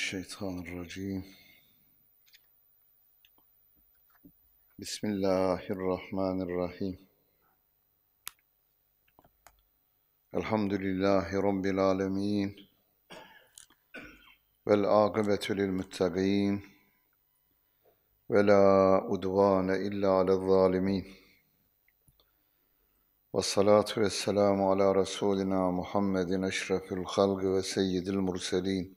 الشيطان الرجيم بسم الله الرحمن الرحيم الحمد لله رب العالمين والعاقبة للمتقين ولا أدوان إلا على الظالمين والصلاة والسلام على رسولنا محمد أشرف الخلق وسيد المرسلين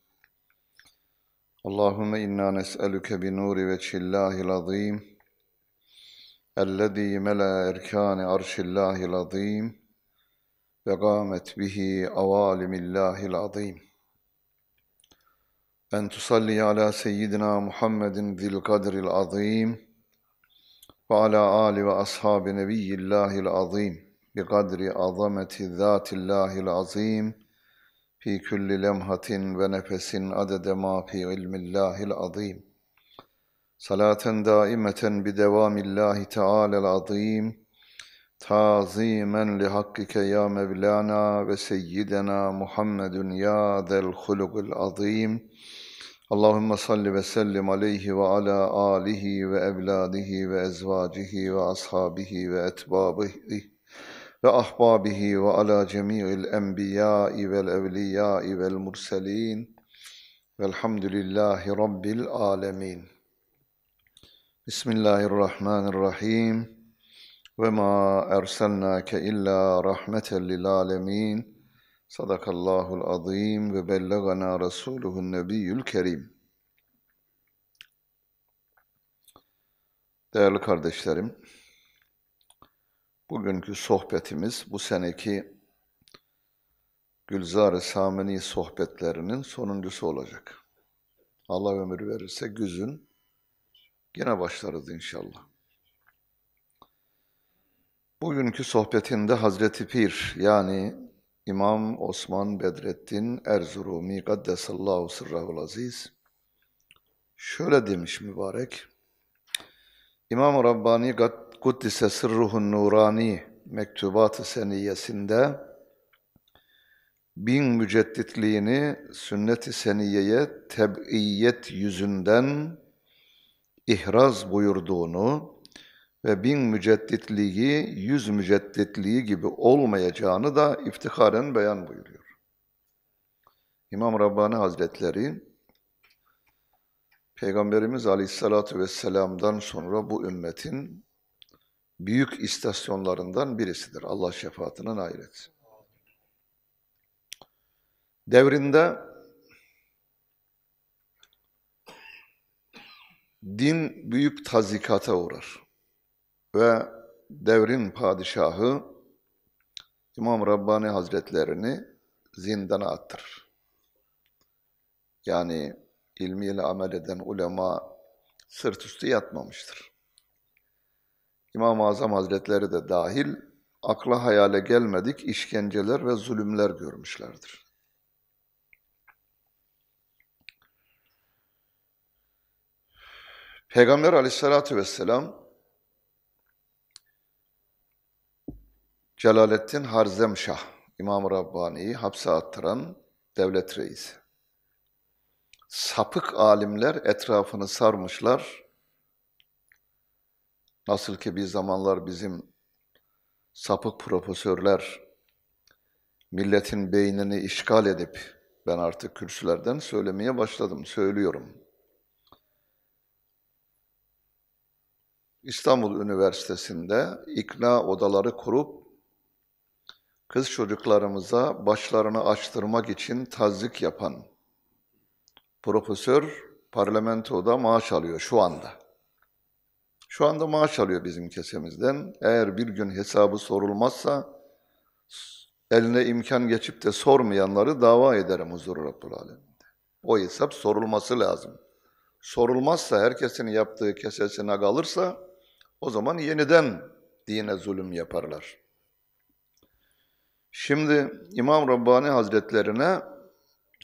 اللهم إنا نسألك بنور وجه الله العظيم الذي ملا أركان عرش الله العظيم وقامت به عوالم الله العظيم أن تصلي على سيدنا محمد ذي القدر العظيم وعلى آل وأصحاب نبي الله العظيم بقدر عظمة ذات الله العظيم fi kulli lemhatin ve nefesin adede ma fi ilmillahil azim. Salaten daimeten bi devamillahi teala'l azim. Tazimen li hakkike ya Mevlana ve seyyidena Muhammedun ya del hulukul azim. Allahümme salli ve sellim aleyhi ve ala alihi ve evladihi ve ezvacihi ve ashabihi ve etbabihi ve ahbabihi ve ala cemi'il enbiya'i vel evliya'i vel murselin velhamdülillahi rabbil alemin. Bismillahirrahmanirrahim. Ve ma erselnake illa rahmeten lil alemin. Sadakallahul azim ve bellegana rasuluhun nebiyyül kerim. Değerli kardeşlerim, Bugünkü sohbetimiz bu seneki Gülzar-ı Samini sohbetlerinin sonuncusu olacak. Allah ömür verirse güzün yine başlarız inşallah. Bugünkü sohbetinde Hazreti Pir yani İmam Osman Bedrettin Erzurumi Gaddesallahu Sırrahul Aziz şöyle demiş mübarek İmam Rabbani Gaddesallahu Kuddise Sırruhun Nurani Mektubat-ı Seniyesinde bin mücedditliğini sünnet-i seniyeye teb'iyet yüzünden ihraz buyurduğunu ve bin mücedditliği yüz mücedditliği gibi olmayacağını da iftiharen beyan buyuruyor. İmam Rabbani Hazretleri Peygamberimiz Aleyhisselatü Vesselam'dan sonra bu ümmetin büyük istasyonlarından birisidir. Allah şefaatine nail etsin. Devrinde din büyük tazikata uğrar ve devrin padişahı İmam Rabbani Hazretlerini zindana attırır. Yani ilmiyle amel eden ulema sırt üstü yatmamıştır. İmam-ı Azam Hazretleri de dahil akla hayale gelmedik işkenceler ve zulümler görmüşlerdir. Peygamber aleyhissalatü vesselam Celaleddin Harzemşah, İmam-ı Rabbani'yi hapse attıran devlet reisi. Sapık alimler etrafını sarmışlar, Nasıl ki bir zamanlar bizim sapık profesörler milletin beynini işgal edip ben artık kürsülerden söylemeye başladım, söylüyorum. İstanbul Üniversitesi'nde ikna odaları kurup kız çocuklarımıza başlarını açtırmak için tazik yapan profesör parlamentoda maaş alıyor şu anda. Şu anda maaş alıyor bizim kesemizden. Eğer bir gün hesabı sorulmazsa eline imkan geçip de sormayanları dava ederim huzuru Rabbul Aleminde. O hesap sorulması lazım. Sorulmazsa herkesin yaptığı kesesine kalırsa o zaman yeniden dine zulüm yaparlar. Şimdi İmam Rabbani Hazretlerine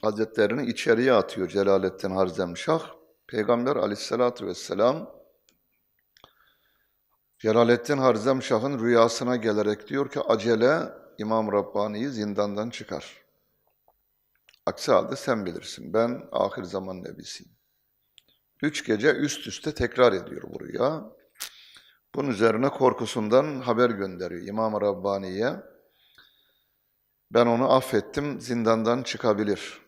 Hazretlerini içeriye atıyor Celaleddin Harzemşah. Peygamber aleyhissalatü vesselam Celalettin Harzemşah'ın rüyasına gelerek diyor ki acele İmam Rabbani'yi zindandan çıkar. Aksi halde sen bilirsin ben ahir zaman nebisiyim. Üç gece üst üste tekrar ediyor bu rüya. Bunun üzerine korkusundan haber gönderiyor İmam Rabbani'ye. Ben onu affettim, zindandan çıkabilir.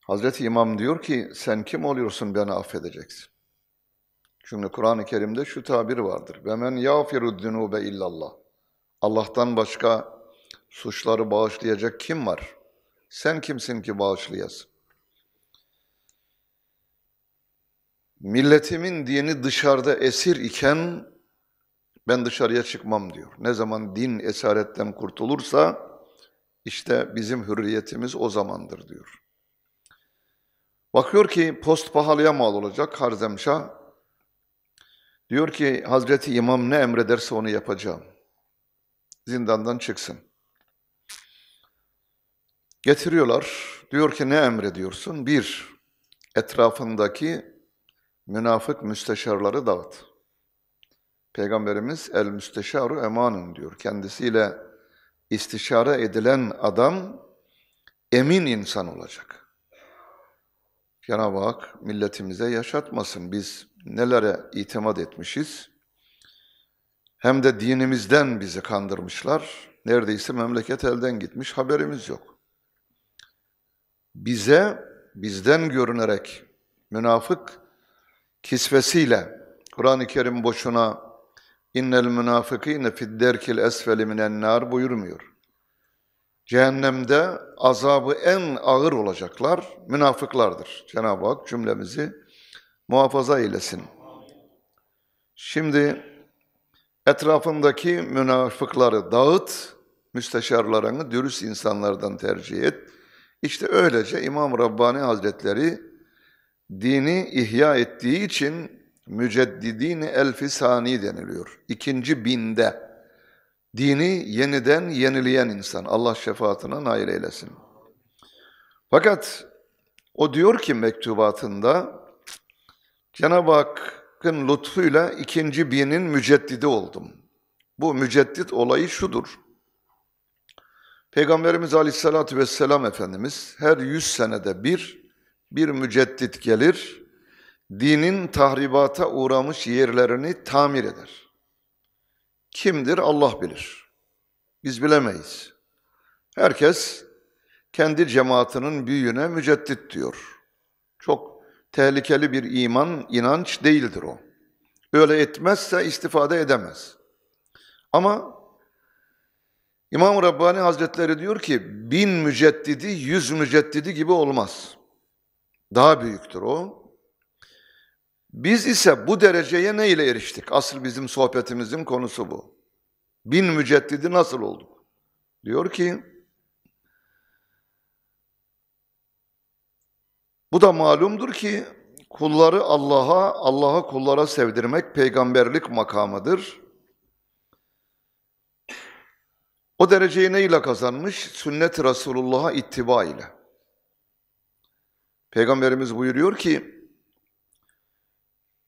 Hazreti İmam diyor ki, sen kim oluyorsun beni affedeceksin? Çünkü Kur'an-ı Kerim'de şu tabir vardır. Ve men yafiru zunube illallah. Allah'tan başka suçları bağışlayacak kim var? Sen kimsin ki bağışlayasın? Milletimin dini dışarıda esir iken ben dışarıya çıkmam diyor. Ne zaman din esaretten kurtulursa işte bizim hürriyetimiz o zamandır diyor. Bakıyor ki post pahalıya mal olacak Harzemşah Diyor ki Hazreti İmam ne emrederse onu yapacağım. Zindandan çıksın. Getiriyorlar. Diyor ki ne emrediyorsun? Bir, etrafındaki münafık müsteşarları dağıt. Peygamberimiz el müsteşaru emanın diyor. Kendisiyle istişare edilen adam emin insan olacak. Cenab-ı Hak milletimize yaşatmasın. Biz nelere itimat etmişiz. Hem de dinimizden bizi kandırmışlar. Neredeyse memleket elden gitmiş, haberimiz yok. Bize, bizden görünerek münafık kisvesiyle Kur'an-ı Kerim boşuna innel münafıkîne fid derkil esfeli minen nar buyurmuyor. Cehennemde azabı en ağır olacaklar münafıklardır. Cenab-ı Hak cümlemizi muhafaza eylesin. Şimdi etrafındaki münafıkları dağıt, müsteşarlarını dürüst insanlardan tercih et. İşte öylece İmam Rabbani Hazretleri dini ihya ettiği için müceddidin elfi sani deniliyor. İkinci binde. Dini yeniden yenileyen insan. Allah şefaatine nail eylesin. Fakat o diyor ki mektubatında Cenab-ı Hakk'ın lütfuyla ikinci binin müceddidi oldum. Bu müceddit olayı şudur. Peygamberimiz Aleyhisselatü Vesselam Efendimiz her yüz senede bir, bir müceddit gelir, dinin tahribata uğramış yerlerini tamir eder. Kimdir Allah bilir. Biz bilemeyiz. Herkes kendi cemaatinin büyüğüne müceddit diyor. Çok tehlikeli bir iman, inanç değildir o. Öyle etmezse istifade edemez. Ama İmam Rabbani Hazretleri diyor ki bin müceddidi yüz müceddidi gibi olmaz. Daha büyüktür o. Biz ise bu dereceye ne ile eriştik? Asıl bizim sohbetimizin konusu bu. Bin müceddidi nasıl olduk? Diyor ki Bu da malumdur ki kulları Allah'a, Allah'a kullara sevdirmek peygamberlik makamıdır. O dereceyi ne ile kazanmış? Sünnet-i Resulullah'a ittiba ile. Peygamberimiz buyuruyor ki,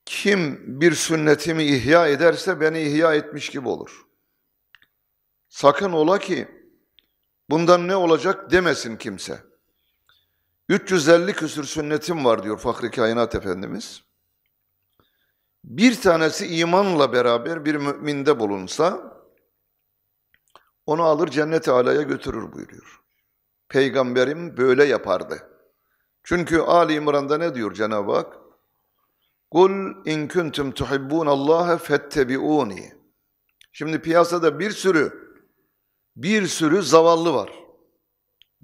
kim bir sünnetimi ihya ederse beni ihya etmiş gibi olur. Sakın ola ki bundan ne olacak demesin kimse.'' 350 küsür sünnetim var diyor Fakri Kainat Efendimiz. Bir tanesi imanla beraber bir müminde bulunsa onu alır cennete alaya götürür buyuruyor. Peygamberim böyle yapardı. Çünkü Ali İmran'da ne diyor Cenab-ı Hak? Kul in kuntum tuhibbun Allah'a fettebiuni. Şimdi piyasada bir sürü bir sürü zavallı var.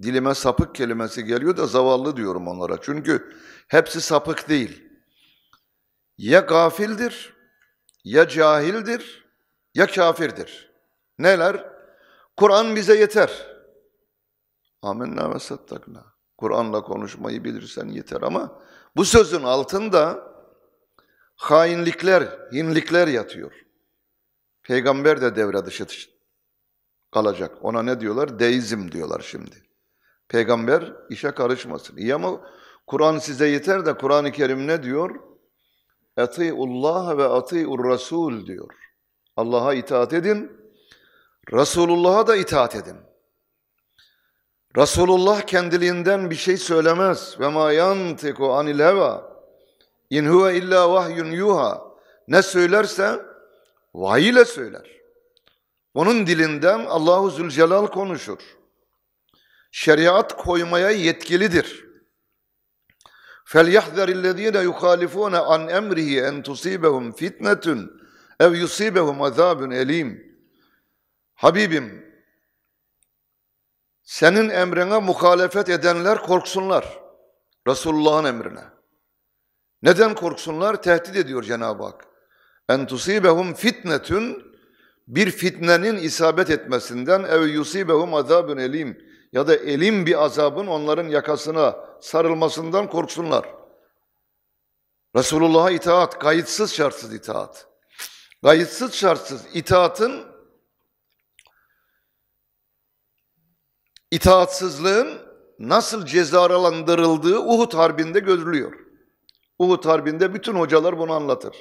Dilime sapık kelimesi geliyor da zavallı diyorum onlara. Çünkü hepsi sapık değil. Ya gafildir, ya cahildir, ya kafirdir. Neler? Kur'an bize yeter. Amenna ve sattakna. Kur'an'la konuşmayı bilirsen yeter ama bu sözün altında hainlikler, hinlikler yatıyor. Peygamber de devre dışı kalacak. Ona ne diyorlar? Deizm diyorlar şimdi. Peygamber işe karışmasın. İyi ama Kur'an size yeter de Kur'an-ı Kerim ne diyor? Etiullah ve atiur Rasul diyor. Allah'a itaat edin, Resulullah'a da itaat edin. Resulullah kendiliğinden bir şey söylemez. Ve ma yantiku anil heva. İn huve illa vahyun yuha. Ne söylerse vahiy ile söyler. Onun dilinden Allahu Zülcelal konuşur şeriat koymaya yetkilidir. فَلْيَحْذَرِ الَّذ۪ينَ يُخَالِفُونَ an اَمْرِهِ اَنْ تُصِيبَهُمْ فِتْنَةٌ اَوْ يُصِيبَهُمْ عَذَابٌ اَل۪يمٌ Habibim, senin emrine muhalefet edenler korksunlar. Resulullah'ın emrine. Neden korksunlar? Tehdit ediyor Cenab-ı Hak. En tusibehum fitnetün bir fitnenin isabet etmesinden ev yusibehum azabun elim ya da elim bir azabın onların yakasına sarılmasından korksunlar. Resulullah'a itaat, kayıtsız şartsız itaat. Kayıtsız şartsız itaatın itaatsızlığın nasıl cezalandırıldığı Uhud Harbi'nde görülüyor. Uhud Harbi'nde bütün hocalar bunu anlatır.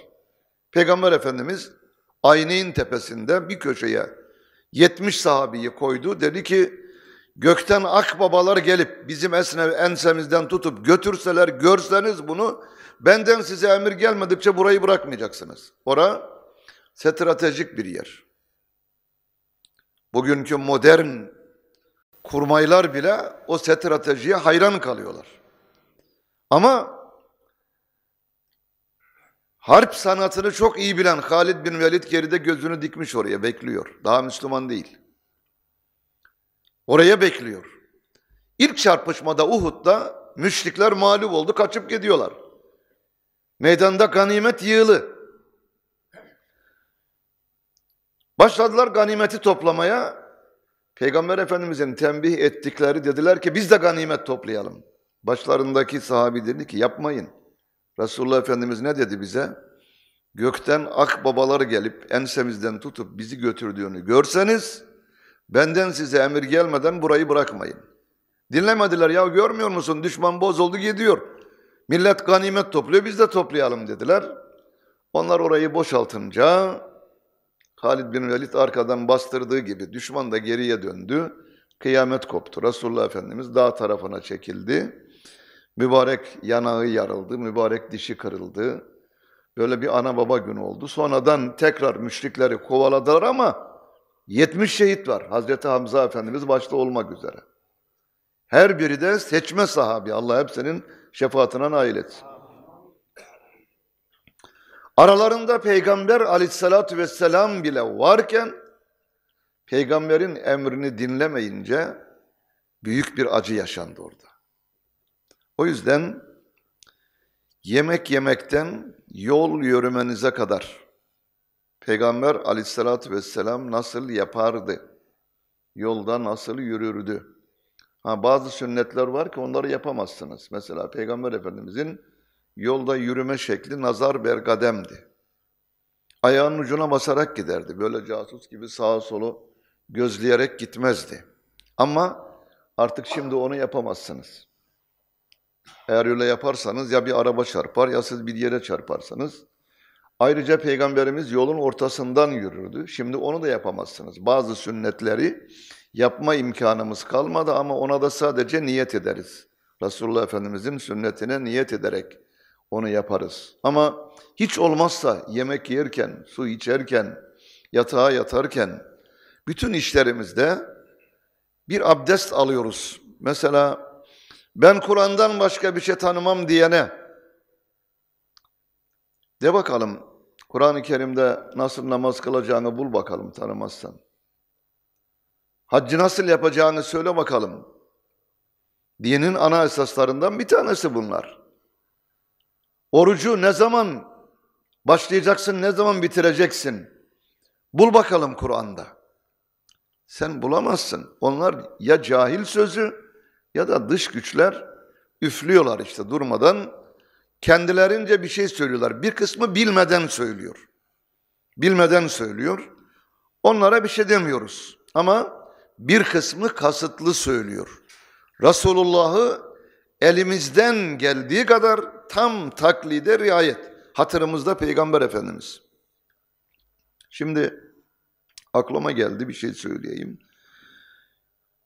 Peygamber Efendimiz Ayneyn tepesinde bir köşeye 70 sahabeyi koydu. Dedi ki Gökten akbabalar gelip bizim esnev ensemizden tutup götürseler görseniz bunu benden size emir gelmedikçe burayı bırakmayacaksınız. Ora stratejik bir yer. Bugünkü modern kurmaylar bile o stratejiye hayran kalıyorlar. Ama harp sanatını çok iyi bilen Halid bin Velid geride gözünü dikmiş oraya bekliyor. Daha Müslüman değil. Oraya bekliyor. İlk çarpışmada Uhud'da müşrikler mağlup oldu, kaçıp gidiyorlar. Meydanda ganimet yığılı. Başladılar ganimeti toplamaya. Peygamber Efendimiz'in tembih ettikleri dediler ki biz de ganimet toplayalım. Başlarındaki sahabi dedi ki yapmayın. Resulullah Efendimiz ne dedi bize? Gökten akbabalar gelip ensemizden tutup bizi götürdüğünü görseniz Benden size emir gelmeden burayı bırakmayın. Dinlemediler ya görmüyor musun düşman bozuldu gidiyor. Millet ganimet topluyor biz de toplayalım dediler. Onlar orayı boşaltınca Halid bin Velid arkadan bastırdığı gibi düşman da geriye döndü. Kıyamet koptu. Resulullah Efendimiz dağ tarafına çekildi. Mübarek yanağı yarıldı, mübarek dişi kırıldı. Böyle bir ana baba günü oldu. Sonradan tekrar müşrikleri kovaladılar ama 70 şehit var Hazreti Hamza Efendimiz başta olmak üzere. Her biri de seçme sahabi. Allah hepsinin şefaatine nail etsin. Aralarında Peygamber aleyhissalatü vesselam bile varken Peygamberin emrini dinlemeyince büyük bir acı yaşandı orada. O yüzden yemek yemekten yol yürümenize kadar Peygamber aleyhissalatü vesselam nasıl yapardı? Yolda nasıl yürürdü? Ha, bazı sünnetler var ki onları yapamazsınız. Mesela Peygamber Efendimizin yolda yürüme şekli nazar bergademdi. Ayağının ucuna basarak giderdi. Böyle casus gibi sağa solu gözleyerek gitmezdi. Ama artık şimdi onu yapamazsınız. Eğer öyle yaparsanız ya bir araba çarpar ya siz bir yere çarparsanız Ayrıca Peygamberimiz yolun ortasından yürürdü. Şimdi onu da yapamazsınız. Bazı sünnetleri yapma imkanımız kalmadı ama ona da sadece niyet ederiz. Resulullah Efendimizin sünnetine niyet ederek onu yaparız. Ama hiç olmazsa yemek yerken, su içerken, yatağa yatarken bütün işlerimizde bir abdest alıyoruz. Mesela ben Kur'an'dan başka bir şey tanımam diyene de bakalım Kur'an-ı Kerim'de nasıl namaz kılacağını bul bakalım tanımazsan. Haccı nasıl yapacağını söyle bakalım. Dinin ana esaslarından bir tanesi bunlar. Orucu ne zaman başlayacaksın, ne zaman bitireceksin? Bul bakalım Kur'an'da. Sen bulamazsın. Onlar ya cahil sözü ya da dış güçler üflüyorlar işte durmadan kendilerince bir şey söylüyorlar. Bir kısmı bilmeden söylüyor. Bilmeden söylüyor. Onlara bir şey demiyoruz. Ama bir kısmı kasıtlı söylüyor. Resulullah'ı elimizden geldiği kadar tam taklide riayet. Hatırımızda Peygamber Efendimiz. Şimdi aklıma geldi bir şey söyleyeyim.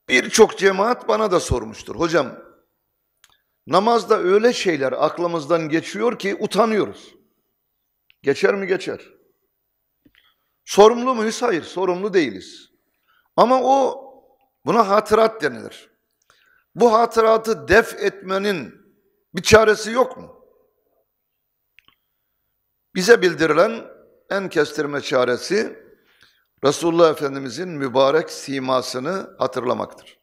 Birçok cemaat bana da sormuştur. Hocam Namazda öyle şeyler aklımızdan geçiyor ki utanıyoruz. Geçer mi geçer. Sorumlu muyuz? Hayır, sorumlu değiliz. Ama o buna hatırat denilir. Bu hatıratı def etmenin bir çaresi yok mu? Bize bildirilen en kestirme çaresi Resulullah Efendimizin mübarek simasını hatırlamaktır.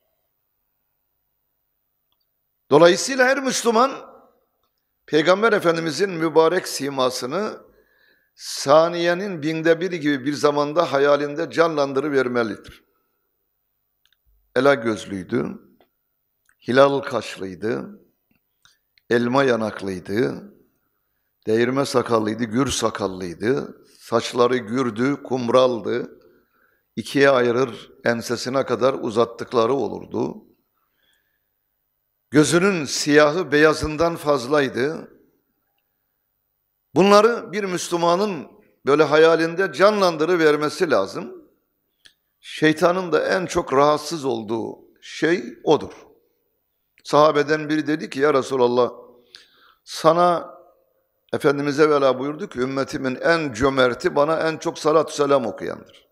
Dolayısıyla her Müslüman Peygamber Efendimizin mübarek simasını saniyenin binde biri gibi bir zamanda hayalinde canlandırıvermelidir. Ela gözlüydü, hilal kaşlıydı, elma yanaklıydı, değirme sakallıydı, gür sakallıydı, saçları gürdü, kumraldı, ikiye ayırır ensesine kadar uzattıkları olurdu.'' Gözünün siyahı beyazından fazlaydı. Bunları bir Müslümanın böyle hayalinde canlandırı vermesi lazım. Şeytanın da en çok rahatsız olduğu şey odur. Sahabeden biri dedi ki ya Resulallah sana Efendimiz'e vela buyurdu ki ümmetimin en cömerti bana en çok salatü selam okuyandır.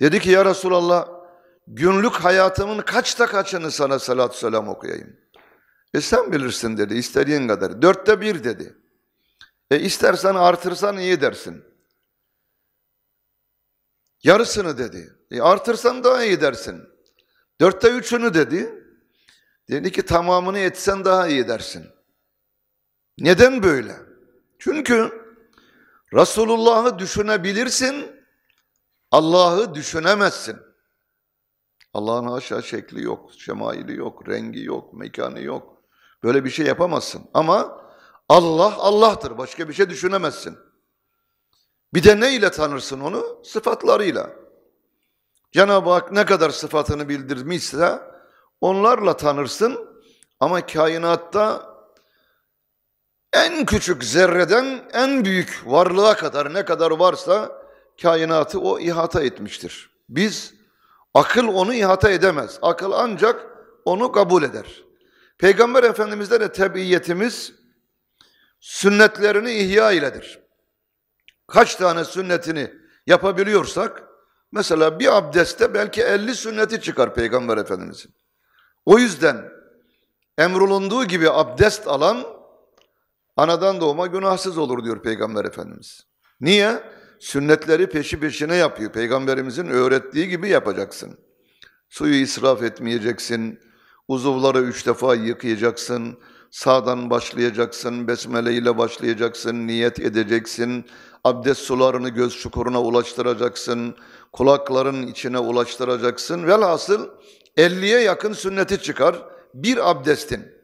Dedi ki ya Resulallah günlük hayatımın kaçta kaçını sana salatü selam okuyayım? E sen bilirsin dedi istediğin kadar. Dörtte bir dedi. E istersen artırsan iyi dersin. Yarısını dedi. E artırsan daha iyi dersin. Dörtte üçünü dedi. Dedi ki tamamını etsen daha iyi dersin. Neden böyle? Çünkü Resulullah'ı düşünebilirsin, Allah'ı düşünemezsin. Allah'ın haşa şekli yok, şemaili yok, rengi yok, mekanı yok. Böyle bir şey yapamazsın. Ama Allah Allah'tır. Başka bir şey düşünemezsin. Bir de ne ile tanırsın onu? Sıfatlarıyla. Cenab-ı Hak ne kadar sıfatını bildirmişse onlarla tanırsın ama kainatta en küçük zerreden en büyük varlığa kadar ne kadar varsa kainatı o ihata etmiştir. Biz Akıl onu ihata edemez. Akıl ancak onu kabul eder. Peygamber Efendimiz'de de tabiiyetimiz sünnetlerini ihya iledir. Kaç tane sünnetini yapabiliyorsak mesela bir abdeste belki 50 sünneti çıkar Peygamber Efendimiz'in. O yüzden emrolunduğu gibi abdest alan anadan doğma günahsız olur diyor Peygamber Efendimiz. Niye? sünnetleri peşi peşine yapıyor. Peygamberimizin öğrettiği gibi yapacaksın. Suyu israf etmeyeceksin, uzuvları üç defa yıkayacaksın, sağdan başlayacaksın, besmele ile başlayacaksın, niyet edeceksin, abdest sularını göz çukuruna ulaştıracaksın, kulakların içine ulaştıracaksın. Velhasıl 50'ye yakın sünneti çıkar bir abdestin.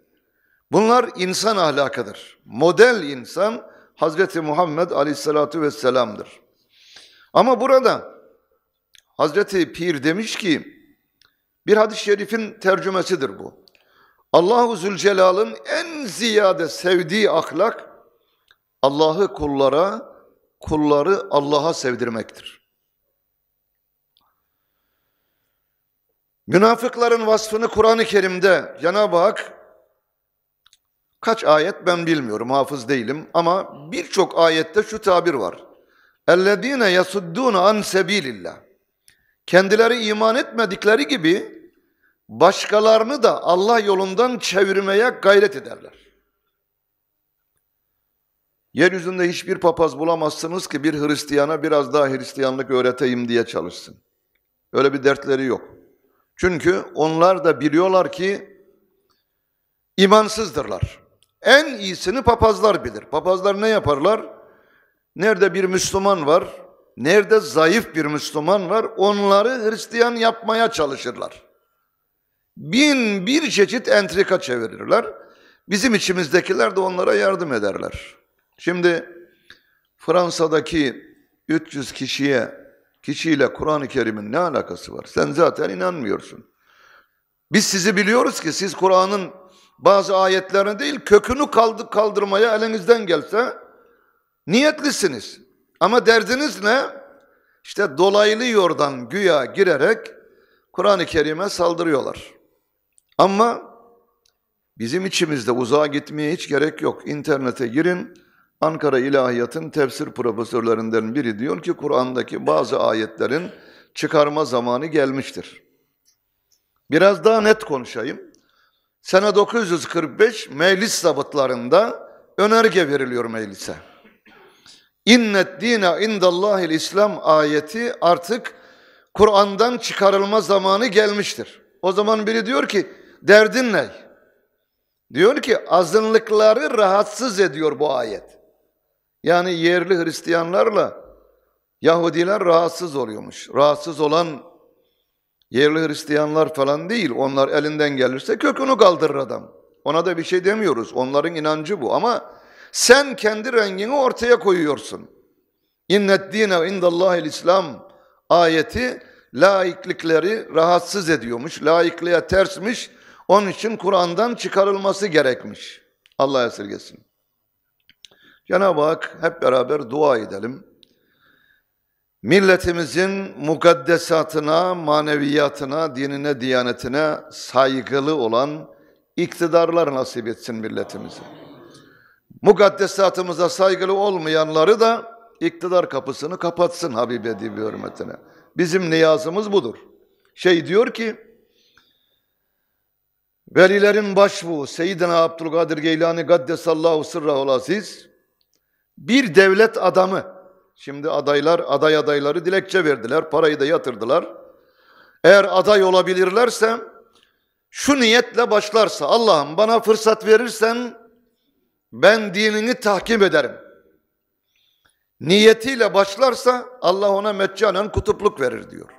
Bunlar insan ahlakıdır. Model insan Hazreti Muhammed Aleyhisselatü Vesselam'dır. Ama burada Hazreti Pir demiş ki bir hadis-i şerifin tercümesidir bu. Allahu Zülcelal'ın en ziyade sevdiği ahlak Allah'ı kullara, kulları Allah'a sevdirmektir. Münafıkların vasfını Kur'an-ı Kerim'de Cenab-ı Hak Kaç ayet ben bilmiyorum, hafız değilim ama birçok ayette şu tabir var. اَلَّذ۪ينَ يَسُدُّونَ an سَب۪يلِ Kendileri iman etmedikleri gibi başkalarını da Allah yolundan çevirmeye gayret ederler. Yeryüzünde hiçbir papaz bulamazsınız ki bir Hristiyana biraz daha Hristiyanlık öğreteyim diye çalışsın. Öyle bir dertleri yok. Çünkü onlar da biliyorlar ki imansızdırlar. En iyisini papazlar bilir. Papazlar ne yaparlar? Nerede bir Müslüman var, nerede zayıf bir Müslüman var onları Hristiyan yapmaya çalışırlar. Bin bir çeşit entrika çevirirler. Bizim içimizdekiler de onlara yardım ederler. Şimdi Fransa'daki 300 kişiye kişiyle Kur'an-ı Kerim'in ne alakası var? Sen zaten inanmıyorsun. Biz sizi biliyoruz ki siz Kur'an'ın bazı ayetlerini değil kökünü kaldı kaldırmaya elinizden gelse niyetlisiniz. Ama derdiniz ne? İşte dolaylı yordan güya girerek Kur'an-ı Kerim'e saldırıyorlar. Ama bizim içimizde uzağa gitmeye hiç gerek yok. İnternete girin. Ankara İlahiyat'ın tefsir profesörlerinden biri diyor ki Kur'an'daki bazı ayetlerin çıkarma zamanı gelmiştir. Biraz daha net konuşayım. Sene 945 meclis zabıtlarında önerge veriliyor meclise. İnnet dine indallahil İslam ayeti artık Kur'an'dan çıkarılma zamanı gelmiştir. O zaman biri diyor ki derdin ne? Diyor ki azınlıkları rahatsız ediyor bu ayet. Yani yerli Hristiyanlarla Yahudiler rahatsız oluyormuş. Rahatsız olan Yerli Hristiyanlar falan değil. Onlar elinden gelirse kökünü kaldırır adam. Ona da bir şey demiyoruz. Onların inancı bu ama sen kendi rengini ortaya koyuyorsun. İnnet dine indallahil İslam ayeti laiklikleri rahatsız ediyormuş. Laikliğe tersmiş. Onun için Kur'an'dan çıkarılması gerekmiş. Allah esirgesin. Cenab-ı Hak hep beraber dua edelim. Milletimizin mukaddesatına, maneviyatına, dinine, diyanetine saygılı olan iktidarlar nasip etsin milletimize. Mukaddesatımıza saygılı olmayanları da iktidar kapısını kapatsın Habib Edibi hürmetine. Bizim niyazımız budur. Şey diyor ki, Velilerin başbuğu Seyyidina Abdülkadir Geylani Gaddesallahu Sırrahul Aziz, bir devlet adamı, Şimdi adaylar, aday adayları dilekçe verdiler, parayı da yatırdılar. Eğer aday olabilirlerse şu niyetle başlarsa Allah'ım bana fırsat verirsen ben dinini tahkim ederim. Niyetiyle başlarsa Allah ona meccanen kutupluk verir diyor.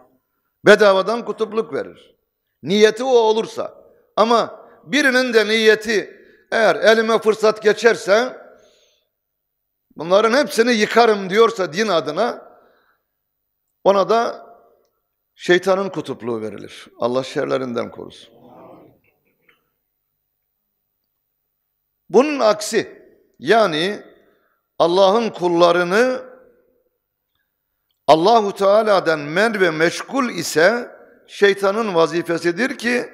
Bedavadan kutupluk verir. Niyeti o olursa. Ama birinin de niyeti eğer elime fırsat geçerse bunların hepsini yıkarım diyorsa din adına ona da şeytanın kutupluğu verilir. Allah şerlerinden korusun. Bunun aksi yani Allah'ın kullarını Allahu Teala'dan mer ve meşgul ise şeytanın vazifesidir ki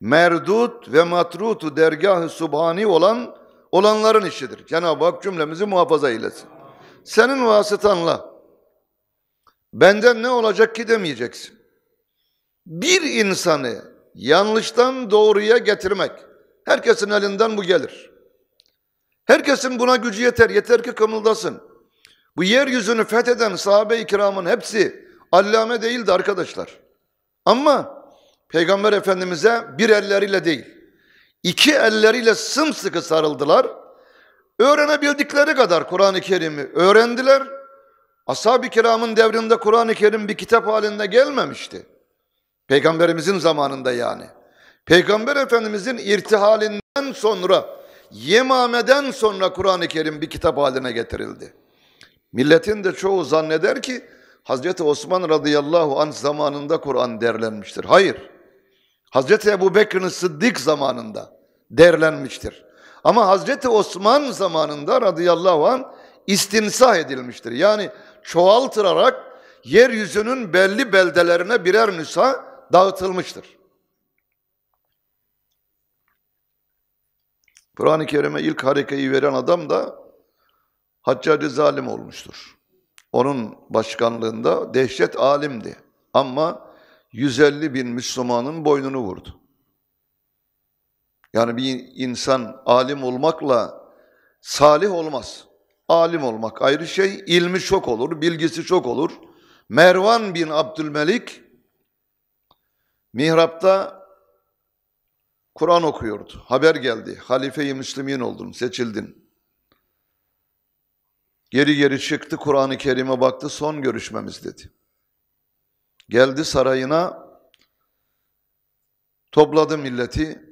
merdut ve matrutu dergahı subhani olan olanların işidir. Cenab-ı Hak cümlemizi muhafaza eylesin. Senin vasıtanla benden ne olacak ki demeyeceksin. Bir insanı yanlıştan doğruya getirmek, herkesin elinden bu gelir. Herkesin buna gücü yeter, yeter ki kımıldasın. Bu yeryüzünü fetheden sahabe-i kiramın hepsi allame değildi arkadaşlar. Ama Peygamber Efendimiz'e bir elleriyle değil, iki elleriyle sımsıkı sarıldılar. Öğrenebildikleri kadar Kur'an-ı Kerim'i öğrendiler. Ashab-ı kiramın devrinde Kur'an-ı Kerim bir kitap halinde gelmemişti. Peygamberimizin zamanında yani. Peygamber Efendimizin irtihalinden sonra, Yemame'den sonra Kur'an-ı Kerim bir kitap haline getirildi. Milletin de çoğu zanneder ki Hazreti Osman radıyallahu anh zamanında Kur'an derlenmiştir. Hayır. Hazreti Ebu Bekir'in Sıddık zamanında derlenmiştir. Ama Hazreti Osman zamanında radıyallahu anh istinsah edilmiştir. Yani çoğaltılarak yeryüzünün belli beldelerine birer nüsa dağıtılmıştır. Kur'an-ı Kerim'e ilk harekeyi veren adam da Haccacı Zalim olmuştur. Onun başkanlığında dehşet alimdi. Ama 150 bin Müslümanın boynunu vurdu. Yani bir insan alim olmakla salih olmaz. Alim olmak ayrı şey, ilmi çok olur, bilgisi çok olur. Mervan bin Abdülmelik mihrapta Kur'an okuyordu. Haber geldi. Halife-i Müslümin oldun, seçildin. Geri geri çıktı, Kur'an-ı Kerim'e baktı, son görüşmemiz dedi. Geldi sarayına, topladı milleti,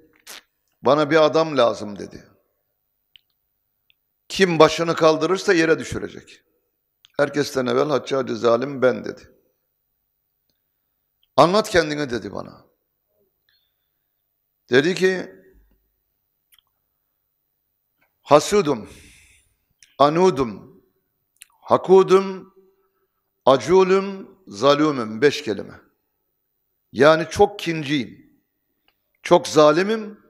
bana bir adam lazım dedi. Kim başını kaldırırsa yere düşürecek. Herkesten evvel Haccacı Zalim ben dedi. Anlat kendini dedi bana. Dedi ki, hasudum, anudum, hakudum, aculum, zalümüm beş kelime. Yani çok kinciyim. Çok zalimim.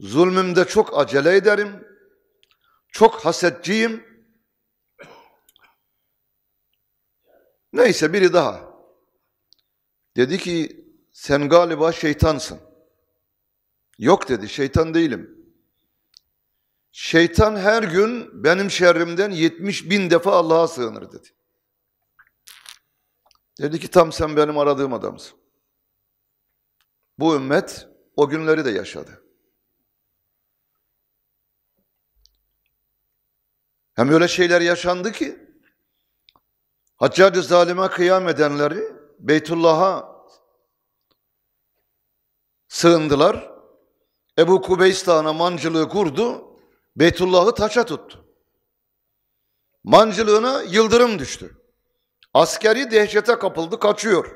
Zulmümde çok acele ederim. Çok hasetciyim. Neyse biri daha. Dedi ki sen galiba şeytansın. Yok dedi şeytan değilim. Şeytan her gün benim şerrimden 70 bin defa Allah'a sığınır dedi. Dedi ki tam sen benim aradığım adamsın. Bu ümmet o günleri de yaşadı. Hem öyle şeyler yaşandı ki Haccacı zalime kıyam edenleri Beytullah'a sığındılar. Ebu Kubeys Dağı'na mancılığı kurdu. Beytullah'ı taça tuttu. Mancılığına yıldırım düştü. Askeri dehşete kapıldı, kaçıyor.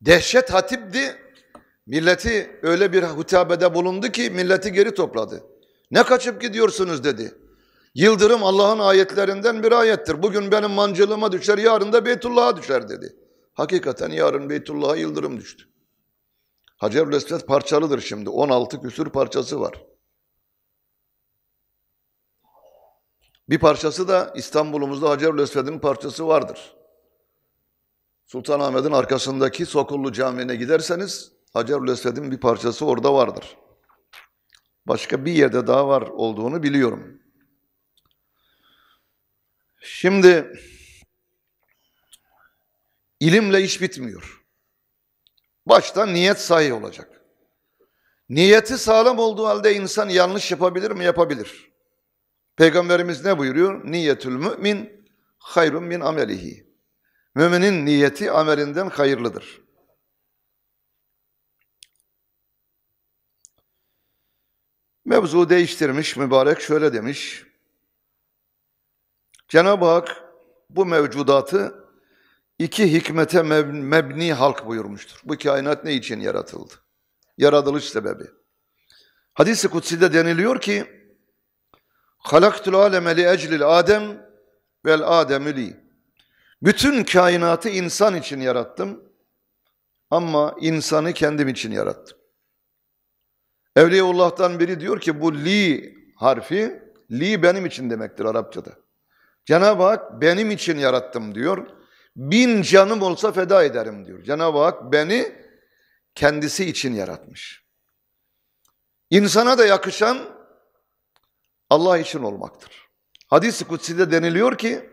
Dehşet hatipti, milleti öyle bir hutabede bulundu ki milleti geri topladı. Ne kaçıp gidiyorsunuz dedi. Yıldırım Allah'ın ayetlerinden bir ayettir. Bugün benim mancılığıma düşer, yarın da Beytullah'a düşer dedi. Hakikaten yarın Beytullah'a yıldırım düştü. Hacerül Esved parçalıdır şimdi. 16 küsür parçası var. Bir parçası da İstanbul'umuzda Hacerül Esved'in parçası vardır. Sultanahmet'in arkasındaki Sokullu Camii'ne giderseniz Hacerül Esed'in bir parçası orada vardır. Başka bir yerde daha var olduğunu biliyorum. Şimdi ilimle iş bitmiyor. Başta niyet sahi olacak. Niyeti sağlam olduğu halde insan yanlış yapabilir mi? Yapabilir. Peygamberimiz ne buyuruyor? Niyetül mümin hayrun min amelihi. Müminin niyeti amelinden hayırlıdır. Mevzu değiştirmiş mübarek şöyle demiş. Cenab-ı Hak bu mevcudatı iki hikmete mebni halk buyurmuştur. Bu kainat ne için yaratıldı? Yaratılış sebebi. Hadis-i Kutsi'de deniliyor ki خَلَقْتُ aleme li eclil Adem لِي bütün kainatı insan için yarattım ama insanı kendim için yarattım. Evliyaullah'tan biri diyor ki bu li harfi, li benim için demektir Arapçada. Cenab-ı Hak benim için yarattım diyor. Bin canım olsa feda ederim diyor. Cenab-ı Hak beni kendisi için yaratmış. İnsana da yakışan Allah için olmaktır. Hadis-i Kutsi'de deniliyor ki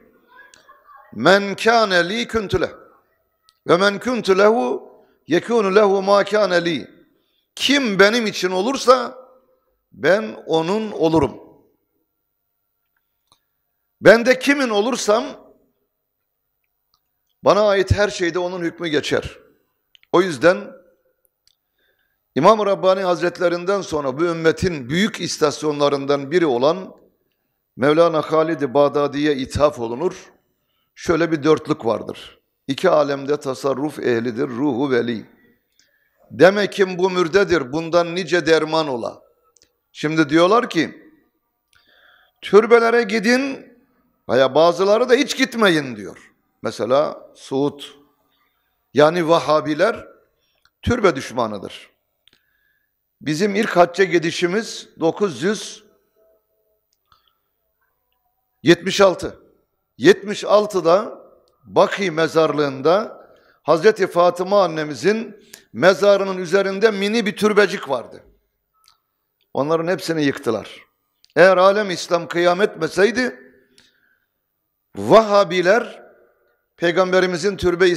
men kâne li kuntu leh. Ve men kuntu lehu yekûnu lehu mâ kâne li. Kim benim için olursa ben onun olurum. Ben de kimin olursam bana ait her şeyde onun hükmü geçer. O yüzden İmam Rabbani Hazretlerinden sonra bu ümmetin büyük istasyonlarından biri olan Mevlana Halid-i Bağdadi'ye ithaf olunur. Şöyle bir dörtlük vardır. İki alemde tasarruf ehlidir ruhu veli. Demek kim bu mürdedir bundan nice derman ola. Şimdi diyorlar ki türbelere gidin veya bazıları da hiç gitmeyin diyor. Mesela Suud yani Vahabiler türbe düşmanıdır. Bizim ilk hacca gidişimiz 976. 76'da Baki mezarlığında Hazreti Fatıma annemizin mezarının üzerinde mini bir türbecik vardı. Onların hepsini yıktılar. Eğer alem İslam kıyam etmeseydi Vahabiler peygamberimizin türbe-i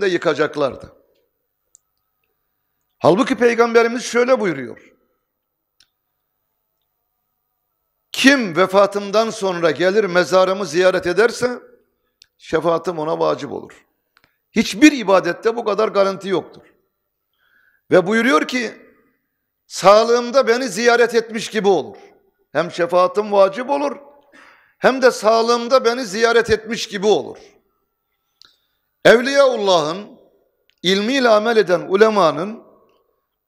de yıkacaklardı. Halbuki peygamberimiz şöyle buyuruyor. Kim vefatımdan sonra gelir mezarımı ziyaret ederse şefaatim ona vacip olur. Hiçbir ibadette bu kadar garanti yoktur. Ve buyuruyor ki sağlığımda beni ziyaret etmiş gibi olur. Hem şefaatim vacip olur hem de sağlığımda beni ziyaret etmiş gibi olur. Evliyaullah'ın ilmiyle amel eden ulemanın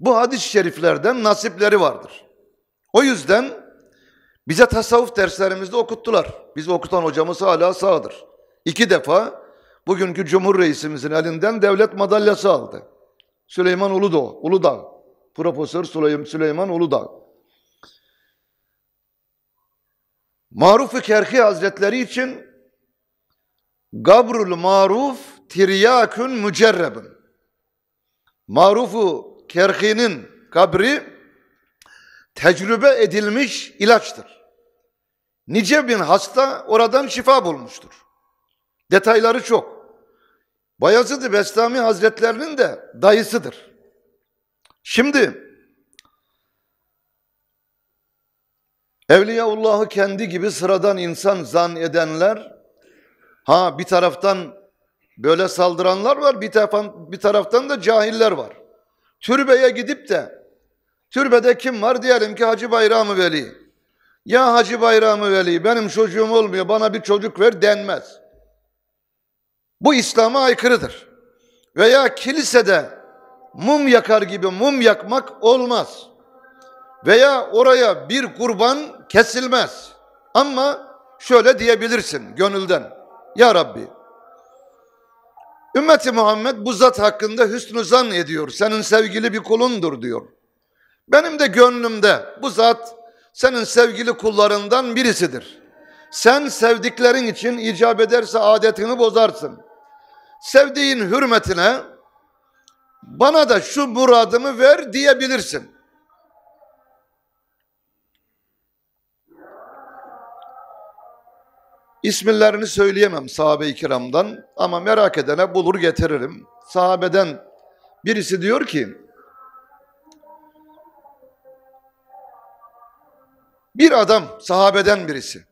bu hadis-i şeriflerden nasipleri vardır. O yüzden bize tasavvuf derslerimizde okuttular. Biz okutan hocamız hala sağdır. İki defa bugünkü Cumhur Reisimizin elinden devlet madalyası aldı. Süleyman Uludağ, Uludağ. Profesör Süleyman Uludağ. Maruf-ı Kerhi Hazretleri için Gabrul maruf tiryakün mücerrebin. Marufu kerhinin kabri tecrübe edilmiş ilaçtır. Nice bin hasta oradan şifa bulmuştur. Detayları çok. Bayezid-i Bestami Hazretlerinin de dayısıdır. Şimdi Evliyaullah'ı kendi gibi sıradan insan zan edenler ha bir taraftan böyle saldıranlar var bir taraftan, bir taraftan da cahiller var. Türbeye gidip de türbede kim var diyelim ki Hacı Bayramı Veli ya Hacı Bayramı Veli benim çocuğum olmuyor bana bir çocuk ver denmez. Bu İslam'a aykırıdır. Veya kilisede mum yakar gibi mum yakmak olmaz. Veya oraya bir kurban kesilmez. Ama şöyle diyebilirsin gönülden. Ya Rabbi Ümmeti Muhammed bu zat hakkında hüsnü zan ediyor. Senin sevgili bir kulundur diyor. Benim de gönlümde bu zat senin sevgili kullarından birisidir. Sen sevdiklerin için icap ederse adetini bozarsın. Sevdiğin hürmetine bana da şu muradımı ver diyebilirsin. İsmillerini söyleyemem sahabe-i kiramdan ama merak edene bulur getiririm. Sahabeden birisi diyor ki Bir adam sahabeden birisi.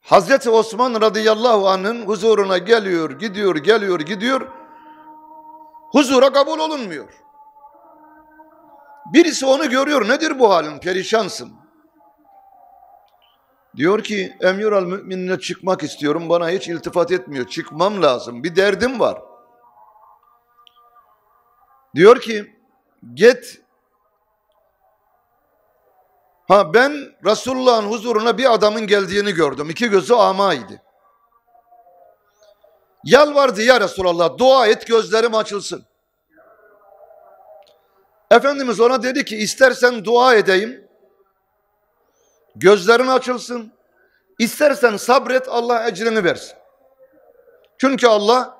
Hazreti Osman radıyallahu anh'ın huzuruna geliyor, gidiyor, geliyor, gidiyor. Huzura kabul olunmuyor. Birisi onu görüyor. Nedir bu halin? Perişansın. Diyor ki Emir al müminine çıkmak istiyorum. Bana hiç iltifat etmiyor. Çıkmam lazım. Bir derdim var. Diyor ki Get. Ha ben Resulullah'ın huzuruna bir adamın geldiğini gördüm. İki gözü amaydı. Yalvardı ya Resulallah dua et gözlerim açılsın. Efendimiz ona dedi ki istersen dua edeyim. Gözlerin açılsın. İstersen sabret Allah ecrini versin. Çünkü Allah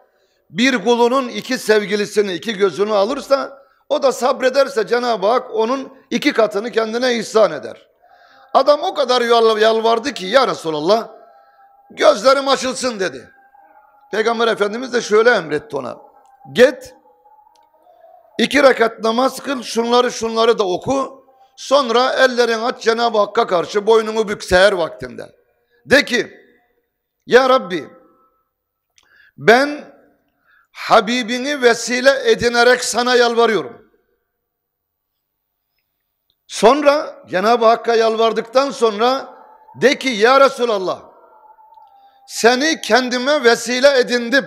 bir kulunun iki sevgilisini iki gözünü alırsa o da sabrederse Cenab-ı Hak onun iki katını kendine ihsan eder. Adam o kadar yalvardı ki ya Resulallah gözlerim açılsın dedi. Peygamber Efendimiz de şöyle emretti ona. Get iki rekat namaz kıl şunları şunları da oku. Sonra ellerin aç Cenab-ı Hakk'a karşı boynunu bük seher vaktinde. De ki ya Rabbi ben Habibini vesile edinerek sana yalvarıyorum. Sonra Cenab-ı Hakk'a yalvardıktan sonra de ki ya Resulallah seni kendime vesile edindim.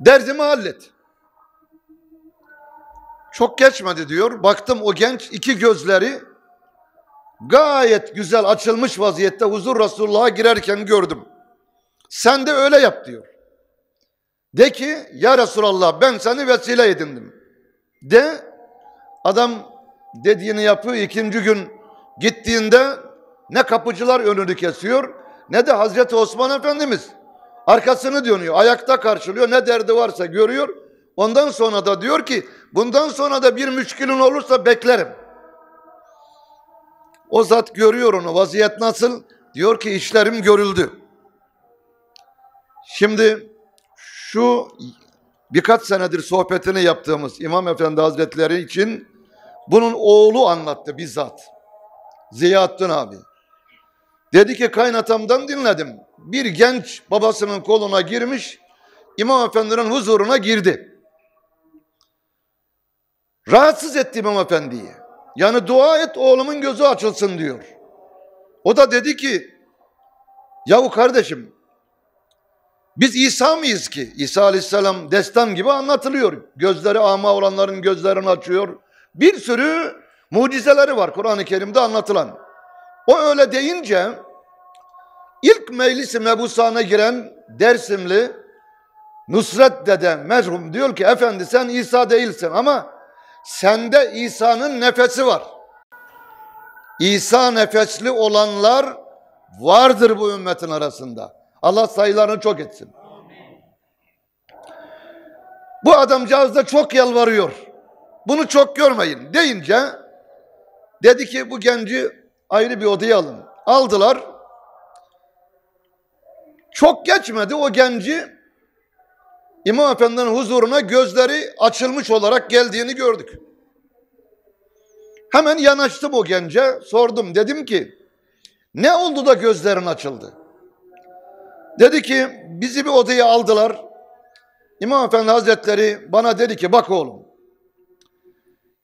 Derdimi hallet. Çok geçmedi diyor. Baktım o genç iki gözleri gayet güzel açılmış vaziyette huzur Resulullah'a girerken gördüm. Sen de öyle yap diyor. De ki ya Resulallah ben seni vesile edindim. De adam dediğini yapıyor. ikinci gün gittiğinde ne kapıcılar önünü kesiyor ne de Hazreti Osman Efendimiz arkasını dönüyor. Ayakta karşılıyor. Ne derdi varsa görüyor. Ondan sonra da diyor ki bundan sonra da bir müşkülün olursa beklerim. O zat görüyor onu. Vaziyet nasıl? Diyor ki işlerim görüldü. Şimdi şu birkaç senedir sohbetini yaptığımız İmam Efendi Hazretleri için bunun oğlu anlattı bizzat. Ziyaattin abi. Dedi ki kaynatamdan dinledim. Bir genç babasının koluna girmiş, İmam Efendi'nin huzuruna girdi. Rahatsız etti İmam Efendi'yi. Yani dua et oğlumun gözü açılsın diyor. O da dedi ki, yahu kardeşim biz İsa mıyız ki? İsa aleyhisselam destan gibi anlatılıyor. Gözleri ama olanların gözlerini açıyor. Bir sürü mucizeleri var Kur'an-ı Kerim'de anlatılan. O öyle deyince ilk meclisi mebusana giren Dersimli Nusret dede merhum diyor ki efendi sen İsa değilsin ama sende İsa'nın nefesi var. İsa nefesli olanlar vardır bu ümmetin arasında. Allah sayılarını çok etsin. Bu adamcağız da çok yalvarıyor. Bunu çok görmeyin deyince dedi ki bu genci ayrı bir odaya alın. Aldılar. Çok geçmedi o genci İmam Efendi'nin huzuruna gözleri açılmış olarak geldiğini gördük. Hemen yanaştım o gence sordum dedim ki ne oldu da gözlerin açıldı? Dedi ki bizi bir odaya aldılar. İmam Efendi Hazretleri bana dedi ki bak oğlum.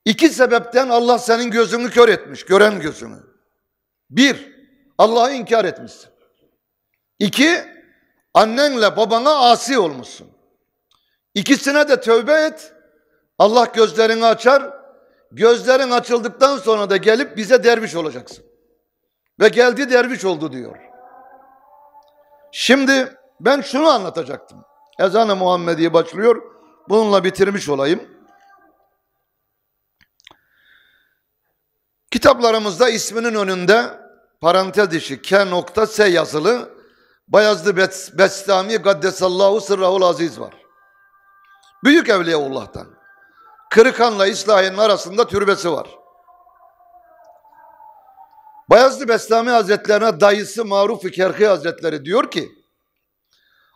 İki sebepten Allah senin gözünü kör etmiş. Gören gözünü. Bir, Allah'ı inkar etmişsin. İki, annenle babana asi olmuşsun. İkisine de tövbe et. Allah gözlerini açar. Gözlerin açıldıktan sonra da gelip bize derviş olacaksın. Ve geldi derviş oldu diyor. Şimdi ben şunu anlatacaktım. Ezan-ı Muhammediye başlıyor. Bununla bitirmiş olayım. Kitaplarımızda isminin önünde parantez dişi K nokta S yazılı Bayazlı Bestami Gaddesallahu Sırrahul Aziz var. Büyük Evliyaullah'tan. Kırıkan'la İslahiye'nin arasında türbesi var. Bayezid Bestami Hazretlerine dayısı Maruf-i Kerhi Hazretleri diyor ki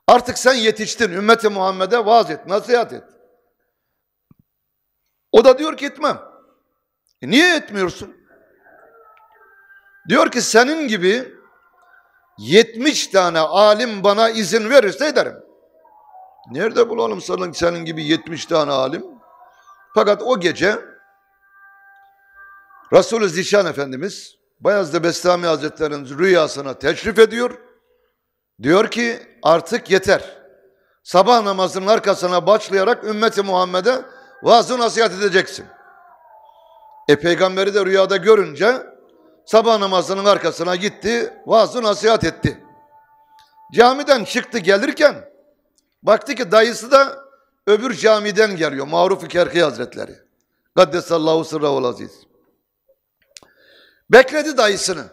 artık sen yetiştin ümmeti Muhammed'e vaaz et, nasihat et. O da diyor ki etmem. E niye etmiyorsun? Diyor ki senin gibi 70 tane alim bana izin verirse ederim. Nerede bulalım senin, senin gibi 70 tane alim? Fakat o gece Resulü Zişan Efendimiz Bayezid Bestami Hazretleri'nin rüyasına teşrif ediyor. Diyor ki artık yeter. Sabah namazının arkasına başlayarak ümmeti Muhammed'e vaazı nasihat edeceksin. E peygamberi de rüyada görünce sabah namazının arkasına gitti, vaazı nasihat etti. Camiden çıktı gelirken baktı ki dayısı da öbür camiden geliyor. Maruf-i Kerhi Hazretleri. Gaddesallahu sırrahu aziz. Bekledi dayısını.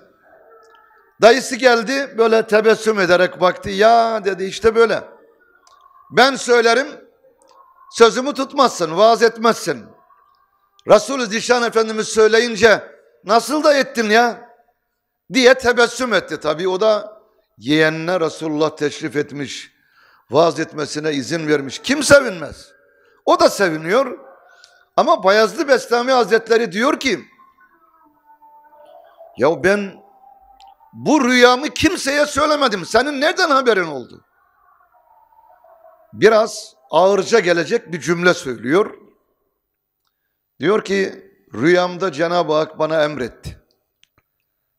Dayısı geldi böyle tebessüm ederek baktı. Ya dedi işte böyle. Ben söylerim sözümü tutmazsın, vaaz etmezsin. Resulü Zişan Efendimiz söyleyince nasıl da ettin ya diye tebessüm etti. Tabii o da yeğenine Resulullah teşrif etmiş, vaaz etmesine izin vermiş. Kim sevinmez? O da seviniyor. Ama Bayazlı Beslami Hazretleri diyor ki ya ben bu rüyamı kimseye söylemedim. Senin nereden haberin oldu? Biraz ağırca gelecek bir cümle söylüyor. Diyor ki rüyamda Cenab-ı Hak bana emretti.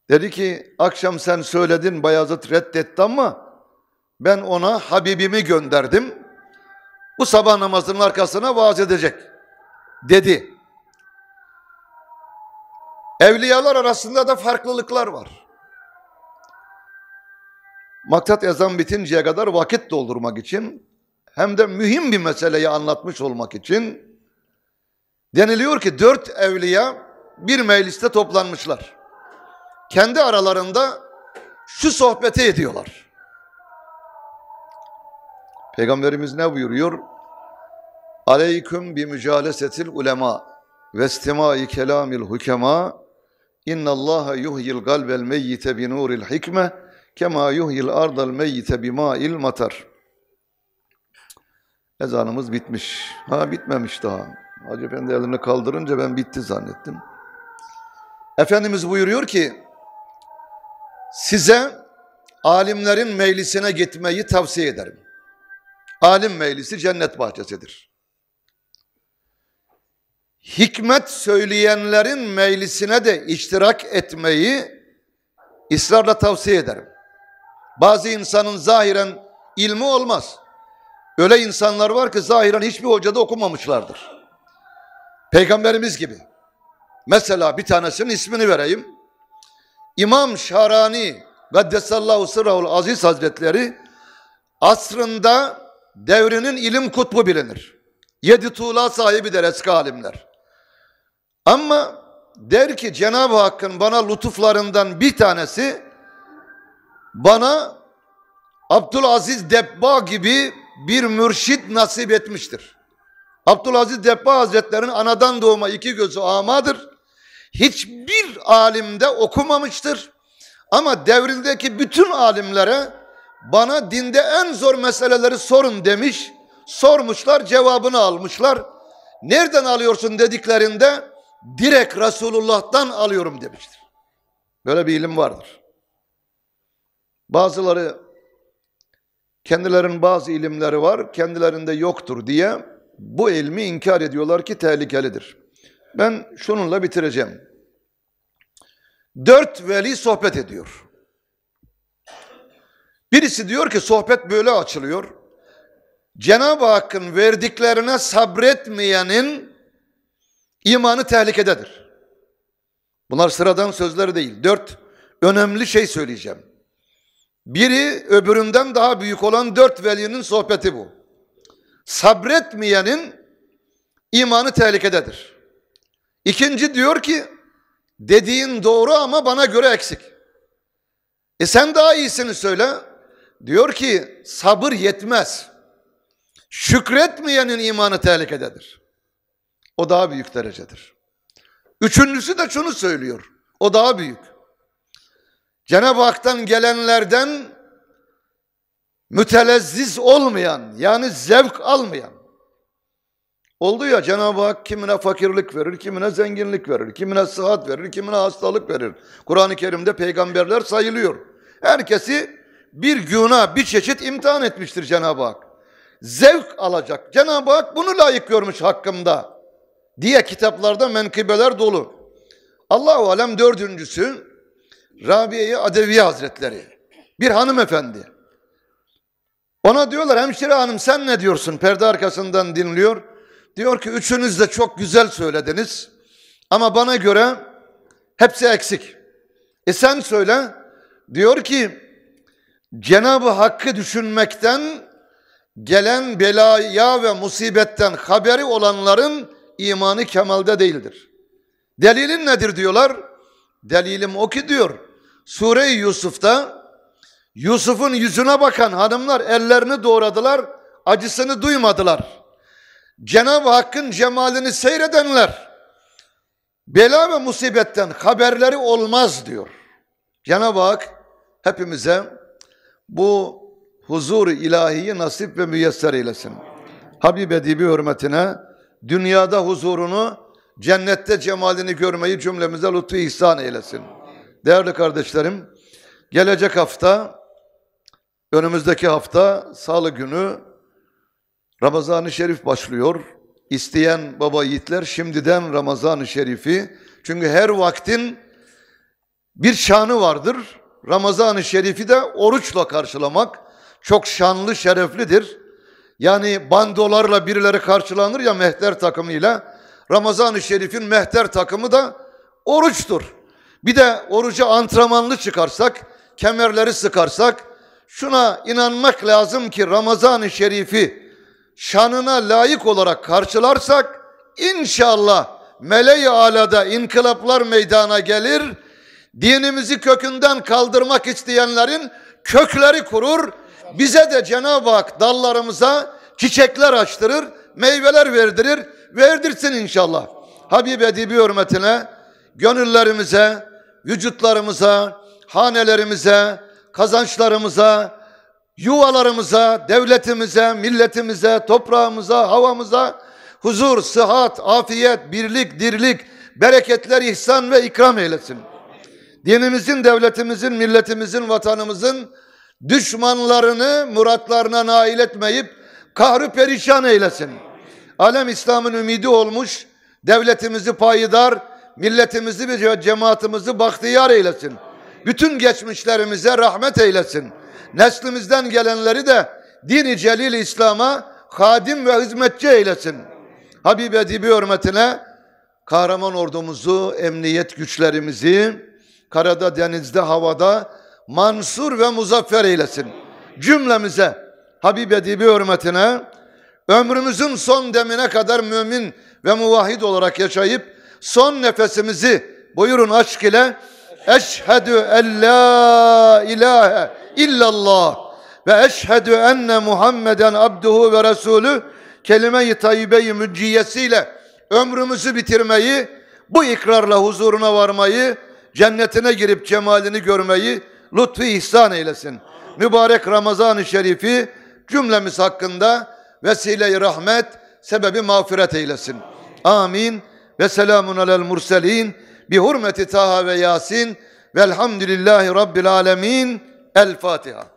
Dedi ki akşam sen söyledin Bayazıt reddetti ama ben ona Habibimi gönderdim. Bu sabah namazının arkasına vaaz edecek dedi. Evliyalar arasında da farklılıklar var. Maksat yazan bitinceye kadar vakit doldurmak için hem de mühim bir meseleyi anlatmış olmak için deniliyor ki dört evliya bir mecliste toplanmışlar. Kendi aralarında şu sohbeti ediyorlar. Peygamberimiz ne buyuruyor? Aleyküm bi mücalesetil ulema ve istimai kelamil hukema İnna Allah yuhyil galbel meyyite bi nuril hikme kema yuhyil ardal meyyite bi ma'il matar. Ezanımız bitmiş. Ha bitmemiş daha. Hacı Efendi elini kaldırınca ben bitti zannettim. Efendimiz buyuruyor ki size alimlerin meclisine gitmeyi tavsiye ederim. Alim meclisi cennet bahçesidir hikmet söyleyenlerin meclisine de iştirak etmeyi ısrarla tavsiye ederim. Bazı insanın zahiren ilmi olmaz. Öyle insanlar var ki zahiren hiçbir hocada okumamışlardır. Peygamberimiz gibi. Mesela bir tanesinin ismini vereyim. İmam Şarani Gaddesallahu Sırrahul Aziz Hazretleri asrında devrinin ilim kutbu bilinir. Yedi tuğla sahibidir eski alimler. Ama der ki Cenab-ı Hakk'ın bana lütuflarından bir tanesi bana Abdülaziz Debba gibi bir mürşit nasip etmiştir. Abdülaziz Debba Hazretleri'nin anadan doğma iki gözü amadır. Hiçbir alimde okumamıştır. Ama devrildeki bütün alimlere bana dinde en zor meseleleri sorun demiş. Sormuşlar cevabını almışlar. Nereden alıyorsun dediklerinde direkt Resulullah'tan alıyorum demiştir. Böyle bir ilim vardır. Bazıları kendilerinin bazı ilimleri var, kendilerinde yoktur diye bu ilmi inkar ediyorlar ki tehlikelidir. Ben şununla bitireceğim. Dört veli sohbet ediyor. Birisi diyor ki sohbet böyle açılıyor. Cenab-ı Hakk'ın verdiklerine sabretmeyenin imanı tehlikededir. Bunlar sıradan sözler değil. Dört önemli şey söyleyeceğim. Biri öbüründen daha büyük olan dört velinin sohbeti bu. Sabretmeyenin imanı tehlikededir. İkinci diyor ki dediğin doğru ama bana göre eksik. E sen daha iyisini söyle. Diyor ki sabır yetmez. Şükretmeyenin imanı tehlikededir. O daha büyük derecedir. Üçüncüsü de şunu söylüyor. O daha büyük. Cenab-ı Hak'tan gelenlerden mütelezziz olmayan yani zevk almayan. Oldu ya Cenab-ı Hak kimine fakirlik verir, kimine zenginlik verir, kimine sıhhat verir, kimine hastalık verir. Kur'an-ı Kerim'de peygamberler sayılıyor. Herkesi bir güna bir çeşit imtihan etmiştir Cenab-ı Hak. Zevk alacak. Cenab-ı Hak bunu layık görmüş hakkımda diye kitaplarda menkıbeler dolu. Allahu alem dördüncüsü Rabiye-i Adeviye Hazretleri. Bir hanımefendi. Ona diyorlar hemşire hanım sen ne diyorsun? Perde arkasından dinliyor. Diyor ki üçünüz de çok güzel söylediniz. Ama bana göre hepsi eksik. E sen söyle. Diyor ki Cenab-ı Hakk'ı düşünmekten gelen belaya ve musibetten haberi olanların imanı kemalde değildir. Delilin nedir diyorlar? Delilim o ki diyor. Sure-i Yusuf'ta Yusuf'un yüzüne bakan hanımlar ellerini doğradılar, acısını duymadılar. Cenab-ı Hakk'ın cemalini seyredenler bela ve musibetten haberleri olmaz diyor. Cenab-ı Hak hepimize bu huzur ilahiyi nasip ve müyesser eylesin. Habib Edibi hürmetine Dünyada huzurunu, cennette cemalini görmeyi cümlemize lütfü ihsan eylesin. Değerli kardeşlerim, gelecek hafta, önümüzdeki hafta salı günü Ramazan-ı Şerif başlıyor. İsteyen baba yiğitler şimdiden Ramazan-ı Şerif'i, çünkü her vaktin bir şanı vardır. Ramazan-ı Şerif'i de oruçla karşılamak çok şanlı, şereflidir. Yani bandolarla birileri karşılanır ya mehter takımıyla. Ramazan-ı Şerif'in mehter takımı da oruçtur. Bir de orucu antrenmanlı çıkarsak, kemerleri sıkarsak, şuna inanmak lazım ki Ramazan-ı Şerif'i şanına layık olarak karşılarsak, inşallah meleği alada inkılaplar meydana gelir, dinimizi kökünden kaldırmak isteyenlerin kökleri kurur, bize de Cenab-ı Hak dallarımıza çiçekler açtırır, meyveler verdirir, verdirsin inşallah. Habib Edibi hürmetine, gönüllerimize, vücutlarımıza, hanelerimize, kazançlarımıza, yuvalarımıza, devletimize, milletimize, toprağımıza, havamıza huzur, sıhhat, afiyet, birlik, dirlik, bereketler, ihsan ve ikram eylesin. Dinimizin, devletimizin, milletimizin, vatanımızın düşmanlarını muratlarına nail etmeyip kahrı perişan eylesin. Alem İslam'ın ümidi olmuş, devletimizi payidar, milletimizi ve cemaatimizi bahtiyar eylesin. Bütün geçmişlerimize rahmet eylesin. Neslimizden gelenleri de dini celil İslam'a hadim ve hizmetçi eylesin. Habib Edibi hürmetine kahraman ordumuzu, emniyet güçlerimizi karada, denizde, havada mansur ve muzaffer eylesin. Cümlemize Habib Edibi hürmetine ömrümüzün son demine kadar mümin ve muvahhid olarak yaşayıp son nefesimizi buyurun aşk ile eşhedü en la ilahe illallah ve eşhedü enne Muhammeden abduhu ve resulü kelime-i tayyibe-i mücciyesiyle ömrümüzü bitirmeyi, bu ikrarla huzuruna varmayı, cennetine girip cemalini görmeyi lütfu ihsan eylesin. Mübarek Ramazan-ı Şerif'i cümlemiz hakkında vesile-i rahmet, sebebi mağfiret eylesin. Amin. Ve selamun alel murselin bi hurmeti Taha ve Yasin velhamdülillahi rabbil alemin. El Fatiha.